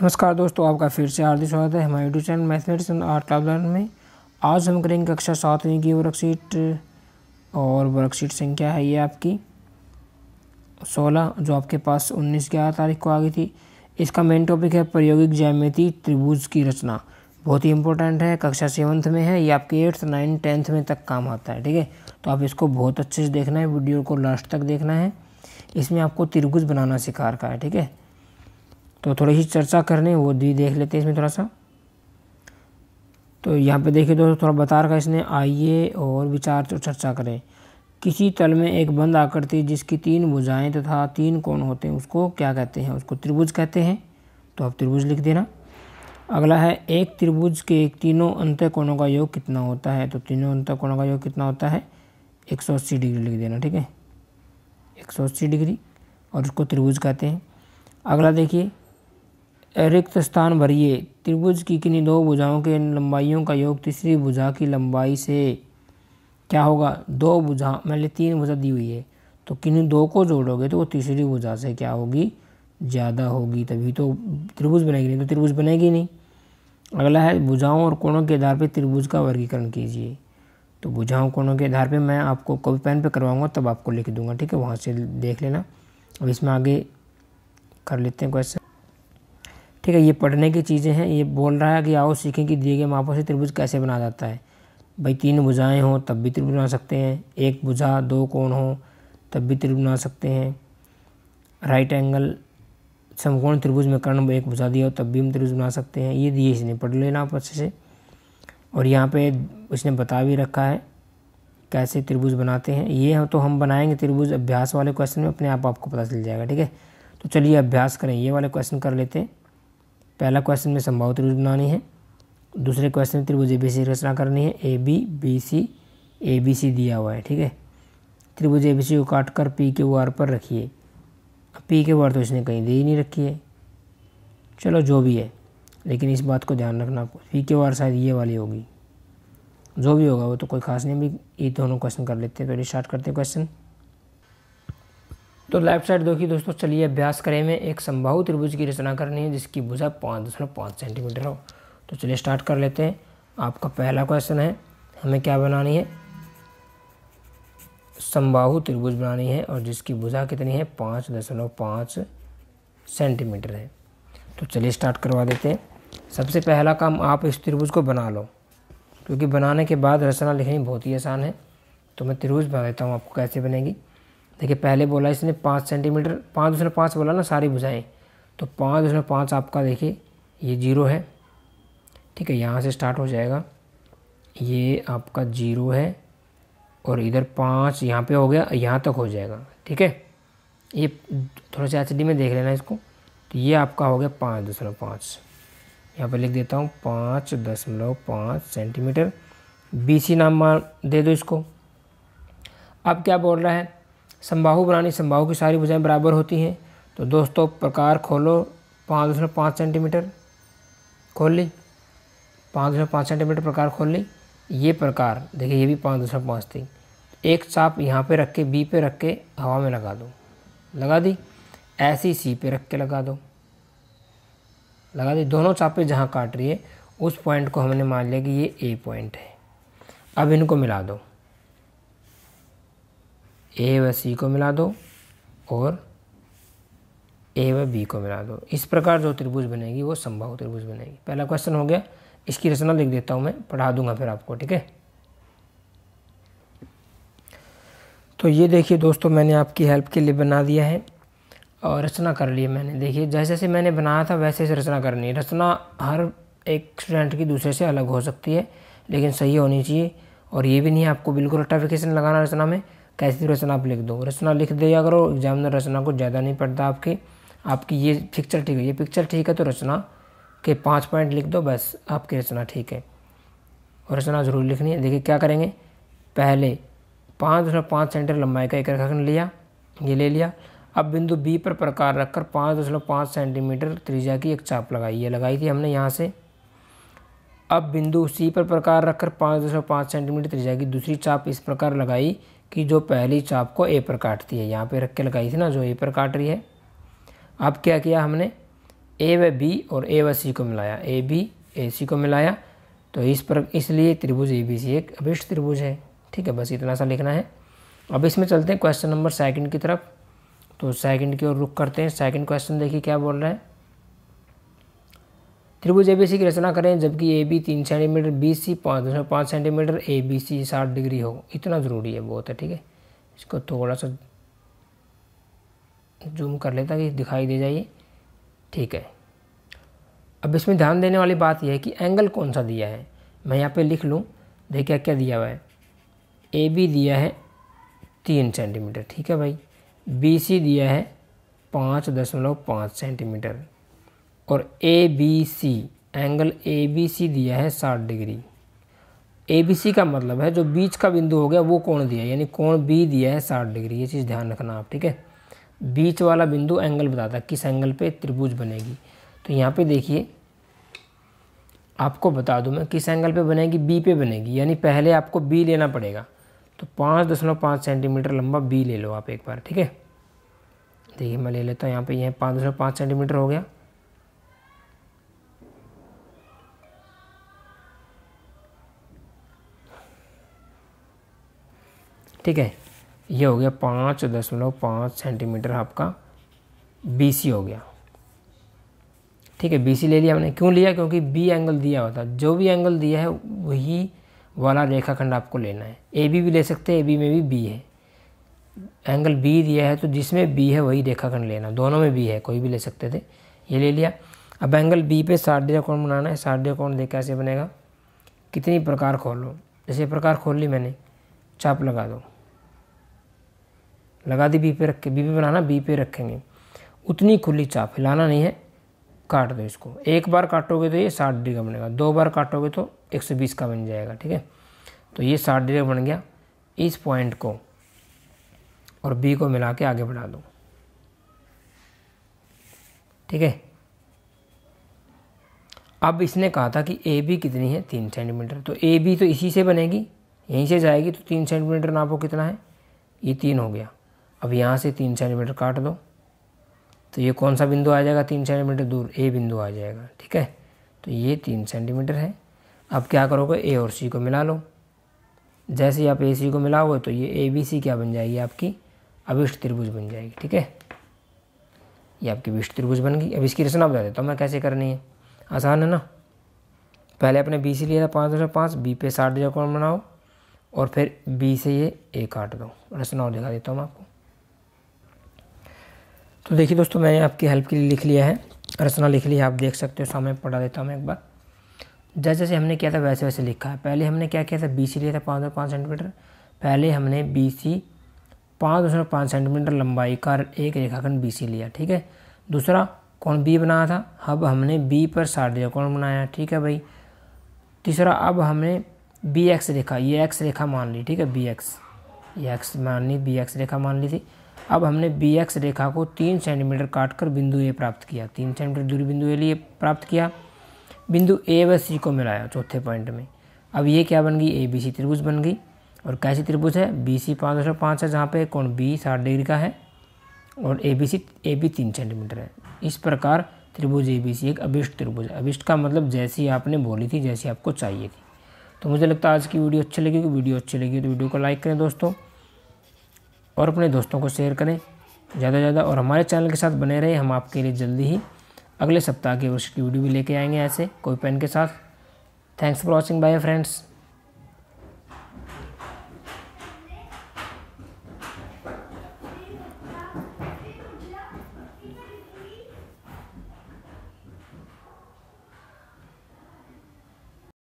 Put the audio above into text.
नमस्कार दोस्तों आपका फिर से हार्दिक स्वागत है हमारे YouTube channel mathematics and art learn में आज हम करेंगे कक्षा सातवीं की वर्कशीट और वर्कशीट संख्या है ये आपकी सोलह जो आपके पास उन्नीस ग्यारह तारीख को आ गई थी इसका मेन टॉपिक है प्रायोगिक ज्यामिति त्रिभुज की रचना बहुत ही इंपॉर्टेंट है कक्षा सेवन्थ में है ये आपके एट्थ नाइन्थ टेंथ में तक काम आता है ठीक है तो आप इसको बहुत अच्छे से देखना है वीडियो को लास्ट तक देखना है इसमें आपको त्रिभुज बनाना सिखा रखा है ठीक है तो थोड़ी सी चर्चा करने वो दी देख लेते हैं इसमें थोड़ा सा तो यहाँ पे देखिए दोस्तों थोड़ा बता रखा इसने आइए और विचार तो चर्चा करें किसी तल में एक बंद आकृति जिसकी तीन भुजाएं तथा तो तीन कोण होते हैं उसको क्या कहते हैं उसको त्रिभुज कहते हैं तो आप त्रिभुज लिख देना अगला है एक त्रिभुज के तीनों अंत कोणों का योग कितना होता है तो तीनों अंत कोणों का योग कितना होता है एक सौ अस्सी डिग्री लिख देना ठीक है एक सौ अस्सी डिग्री और उसको त्रिभुज कहते हैं अगला देखिए रिक्त स्थान भरिए त्रिभुज की किन्हीं दो भुजाओं के लंबाइयों का योग तीसरी भुजा की लंबाई से क्या होगा दो भुजा मान ली तीन भुजा दी हुई है तो किन्हीं दो को जोड़ोगे तो वो तीसरी भुजा से क्या होगी ज़्यादा होगी तभी तो त्रिभुज बनेगी नहीं तो त्रिभुज बनेगी नहीं अगला है भुजाओं और कोणों के आधार पर त्रिभुज का वर्गीकरण कीजिए तो भुजाओं कोणों के आधार पर मैं आपको कॉपी पेन पर करवाऊंगा तब आपको लिख दूंगा ठीक है वहाँ से देख लेना अब इसमें आगे कर लेते हैं क्वेश्चन ठीक है ये पढ़ने की चीज़ें हैं ये बोल रहा है कि आओ सीखें कि दिए गए मापों से त्रिभुज कैसे बना जाता है भाई तीन बुझाएँ हों तब भी त्रिभुज बना सकते हैं एक भुजा दो कोण हो तब भी त्रिभुज बना सकते हैं राइट एंगल समकोण त्रिभुज में कर्ण एक भुजा दिया हो तब भी हम त्रिभुज बना सकते हैं ये दिए इसने पढ़ लेना आप अच्छे से और यहाँ पे इसने बता भी रखा है कैसे त्रिभुज बनाते हैं ये तो हम बनाएंगे त्रिभुज अभ्यास वाले क्वेश्चन में अपने आप आपको पता चल जाएगा ठीक है तो चलिए अभ्यास करें ये वाले क्वेश्चन कर लेते हैं पहला क्वेश्चन में संभाव त्रिभुज बनानी है दूसरे क्वेश्चन में त्रिभुज ए बी सी रचना करनी है A B B C A B C दिया हुआ है ठीक है त्रिभुज ए बी सी को काट कर पी के वार पर रखिए पी के वार तो इसने कहीं दे ही नहीं रखी है चलो जो भी है लेकिन इस बात को ध्यान रखना आपको पी के वार शायद ये वाली होगी जो भी होगा वो तो कोई खास नहीं भी ये दोनों क्वेश्चन कर लेते हैं तो स्टार्ट करते हैं क्वेश्चन तो लेफ्ट साइड देखिए दोस्तों चलिए अभ्यास करें में एक संभाव त्रिभुज की रचना करनी है जिसकी भुजा पाँच दशमलव पाँच सेंटीमीटर हो तो चलिए स्टार्ट कर लेते हैं आपका पहला क्वेश्चन है हमें क्या बनानी है संबाहु त्रिभुज बनानी है और जिसकी भुजा कितनी है पाँच दशमलव पाँच सेंटीमीटर है तो चलिए स्टार्ट करवा देते हैं सबसे पहला काम आप इस त्रिभुज को बना लो क्योंकि बनाने के बाद रचना लिखनी बहुत ही आसान है तो मैं त्रिभुज बना देता हूँ आपको कैसे बनेगी देखिए पहले बोला इसने पाँच सेंटीमीटर पाँच उसने पाँच बोला ना सारी बुझाएँ तो पाँच उसने पाँच आपका देखिए ये जीरो है ठीक है यहाँ से स्टार्ट हो जाएगा ये आपका जीरो है और इधर पाँच यहाँ पे हो गया यहाँ तक हो जाएगा ठीक है ये थोड़ा सा एच में देख लेना इसको तो ये आपका हो गया पाँच दशमलव पाँच यहाँ पर लिख देता हूँ पाँच दशमलव पाँच सेंटीमीटर बी सी नाम मार दे दो इसको अब क्या बोल रहा है संभाहु बनानी संभाहु की सारी भुजाएं बराबर होती हैं तो दोस्तों प्रकार खोलो पाँच दशमलव पाँच सेंटीमीटर खोल ली पाँच दशमलव पाँच सेंटीमीटर प्रकार खोल ली ये प्रकार देखिए ये भी पाँच दशमलव पाँच थी एक चाप यहाँ पे रख के बी पे रख के हवा में लगा दो लगा दी ऐसी सी पे रख के लगा दो लगा दी दोनों चापें जहाँ काट रही है उस पॉइंट को हमने मान लिया कि ये ए पॉइंट है अब इनको मिला दो ए व सी को मिला दो और ए व बी को मिला दो इस प्रकार जो त्रिभुज बनेगी वो संभव त्रिभुज बनेगी पहला क्वेश्चन हो गया इसकी रचना लिख देता हूँ मैं पढ़ा दूंगा फिर आपको ठीक है तो ये देखिए दोस्तों मैंने आपकी हेल्प के लिए बना दिया है और रचना कर ली मैंने देखिए जैसे जैसे मैंने बनाया था वैसे ऐसे रचना करनी है रचना हर एक स्टूडेंट की दूसरे से अलग हो सकती है लेकिन सही होनी चाहिए और ये भी नहीं आपको बिल्कुल रट्टाफिकेशन लगाना रचना में कैसी रचना आप लिख दो रचना लिख दिया करो एग्जामिनर रचना को ज़्यादा नहीं पढ़ता आपकी आपकी ये पिक्चर ठीक है ये पिक्चर ठीक है तो रचना के पाँच पॉइंट लिख दो बस आपकी रचना ठीक है और रचना ज़रूर लिखनी है देखिए क्या करेंगे पहले पाँच दशमलव पाँच सेंटर लंबाई का एक रेखाखंड लिया ये ले लिया अब बिंदु बी पर प्रकार रखकर पाँच दशमलव पाँच सेंटीमीटर त्रिज्या की एक चाप लगाई ये लगाई थी हमने यहाँ से अब बिंदु सी पर प्रकार रखकर पाँच दशमलव पाँच सेंटीमीटर त्रिज्या की दूसरी चाप इस प्रकार लगाई कि जो पहली चाप को ए पर काटती है यहाँ पे रख के लगाई थी ना जो ए पर काट रही है अब क्या किया हमने ए व बी और ए व सी को मिलाया ए बी ए सी को मिलाया तो इस पर इसलिए त्रिभुज ए बी सी एक अभिष्ट त्रिभुज है ठीक है बस इतना सा लिखना है अब इसमें चलते हैं क्वेश्चन नंबर सेकंड की तरफ तो सेकंड की ओर रुक करते हैं सेकंड क्वेश्चन देखिए क्या बोल रहा है त्रिभुज एबीसी की रचना करें जबकि ए बी तीन सेंटीमीटर बी सी पाँच दशमलव पाँच सेंटीमीटर ए बी सी साठ डिग्री हो इतना ज़रूरी है बहुत है ठीक है इसको थोड़ा सा जूम कर लेता कि दिखाई दे जाइए ठीक है अब इसमें ध्यान देने वाली बात यह है कि एंगल कौन सा दिया है मैं यहाँ पे लिख लूँ देखिए क्या क्या दिया हुआ है ए बी दिया है तीन सेंटीमीटर ठीक है भाई बी सी दिया है पाँच दशमलव पाँच सेंटीमीटर और A B C angle A B C दिया है साठ डिग्री ए बी सी का मतलब है जो बीच का बिंदु हो गया वो कोण दिया यानी कोण बी दिया है साठ डिग्री ये चीज़ ध्यान रखना आप ठीक है बीच वाला बिंदु एंगल बताता है किस एंगल पे त्रिभुज बनेगी तो यहाँ पे देखिए आपको बता दूँ मैं किस एंगल पे बनेगी बी पे बनेगी यानी पहले आपको बी लेना पड़ेगा तो पाँच दशमलव पाँच सेंटीमीटर लंबा बी ले लो आप एक बार ठीक है देखिए मैं ले लेता हूँ यहाँ पे यह पाँच दशमलव पाँच सेंटीमीटर हो गया ठीक है ये हो गया पाँच दशमलव पाँच सेंटीमीटर आपका बी सी हो गया ठीक है बी सी ले लिया हमने क्यों लिया क्योंकि बी एंगल दिया हुआ था जो भी एंगल दिया है वही वाला रेखाखंड आपको लेना है ए बी भी ले सकते हैं ए बी में भी बी है एंगल बी दिया है तो जिसमें बी है वही रेखाखंड लेना दोनों में बी है कोई भी ले सकते थे ये ले लिया अब एंगल बी पे साढ़े कोण बनाना है साढ़े कोण देख कैसे बनेगा कितनी प्रकार खोलो जैसे प्रकार खोल ली मैंने चाप लगा दो लगा दी बी पे रख के बी पे बनाना बी पे रखेंगे उतनी खुली चाप हिलाना नहीं है काट दो इसको एक बार काटोगे तो ये साठ डिग्री का बनेगा दो बार काटोगे तो एक सौ बीस का बन जाएगा ठीक है तो ये साठ डिग्री बन गया इस पॉइंट को और बी को मिला के आगे बढ़ा दो ठीक है अब इसने कहा था कि ए बी कितनी है तीन सेंटीमीटर तो ए बी तो इसी से बनेगी यहीं से जाएगी तो तीन सेंटीमीटर नापो कितना है ये तीन हो गया अब यहाँ से तीन सेंटीमीटर काट दो तो ये कौन सा बिंदु आ जाएगा तीन सेंटीमीटर दूर ए बिंदु आ जाएगा ठीक है तो ये तीन सेंटीमीटर है अब क्या करोगे ए और सी को मिला लो जैसे आप ए सी को मिलाओगे तो ये ए बी सी क्या बन जाएगी आपकी अभिष्ट त्रिभुज बन जाएगी ठीक है ये आपकी विष्ट त्रिभुज बन गई अब इसकी रचना बता देता तो मैं कैसे करनी है आसान है ना पहले अपने बी सी लिया था पाँच दशमलव पाँच बी पे साठ डिग्री कौन बनाओ और फिर बी से ये ए काट दो रचना और दिखा देता हूँ मैं आपको तो देखिए दोस्तों मैंने आपकी हेल्प के लिए लिख लिया है रचना लिख लिया आप देख सकते हो सामने पढ़ा देता हूँ मैं एक बार जैसे जैसे हमने किया था वैसे वैसे लिखा है पहले हमने क्या किया था बी सी लिया था पाँच सौ पाँच सेंटीमीटर पहले हमने बी सी पाँच दशमलव पाँच सेंटीमीटर लंबाई का एक रेखाखंड बी सी लिया ठीक है दूसरा कौन बी बनाया था अब हमने बी पर साठ दिया कौन बनाया ठीक है भाई तीसरा अब हमने बी एक्स रेखा ये एक्स रेखा मान ली ठीक है बी एक्स ये एक्स मान ली बी एक्स रेखा मान ली थी अब हमने बी एक्स रेखा को तीन सेंटीमीटर काट कर बिंदु ए प्राप्त किया तीन सेंटीमीटर दूरी बिंदु ए लिए प्राप्त किया बिंदु ए व सी को मिलाया चौथे पॉइंट में अब ये क्या बन गई ए बी सी त्रिभुज बन गई और कैसी त्रिभुज है बी सी पाँच दशमलव पाँच है जहाँ पे कौन बी साठ डिग्री का है और A B C A B तीन सेंटीमीटर है इस प्रकार त्रिभुज ए बी सी एक अभिष्ट त्रिभुज है अभिष्ट का मतलब जैसी आपने बोली थी जैसी आपको चाहिए थी तो मुझे लगता है आज की वीडियो अच्छी लगी वीडियो अच्छी लगी तो वीडियो को लाइक करें दोस्तों और अपने दोस्तों को शेयर करें ज़्यादा से ज़्यादा और हमारे चैनल के साथ बने रहें हम आपके लिए जल्दी ही अगले सप्ताह के वर्ष की वीडियो भी लेके आएंगे ऐसे कोई पेन के साथ thanks for watching bye friends